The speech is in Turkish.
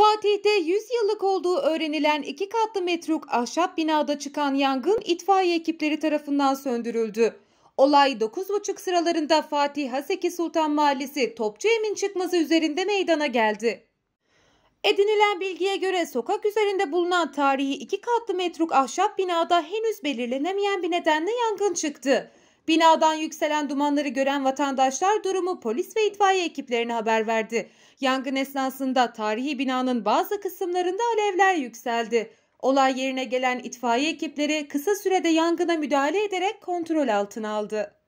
Fatih'te 100 yıllık olduğu öğrenilen iki katlı metruk ahşap binada çıkan yangın itfaiye ekipleri tarafından söndürüldü. Olay 9.30 sıralarında Fatih Haseki Sultan Mahallesi Topçu Emin çıkması üzerinde meydana geldi. Edinilen bilgiye göre sokak üzerinde bulunan tarihi iki katlı metruk ahşap binada henüz belirlenemeyen bir nedenle yangın çıktı. Binadan yükselen dumanları gören vatandaşlar durumu polis ve itfaiye ekiplerine haber verdi. Yangın esnasında tarihi binanın bazı kısımlarında alevler yükseldi. Olay yerine gelen itfaiye ekipleri kısa sürede yangına müdahale ederek kontrol altına aldı.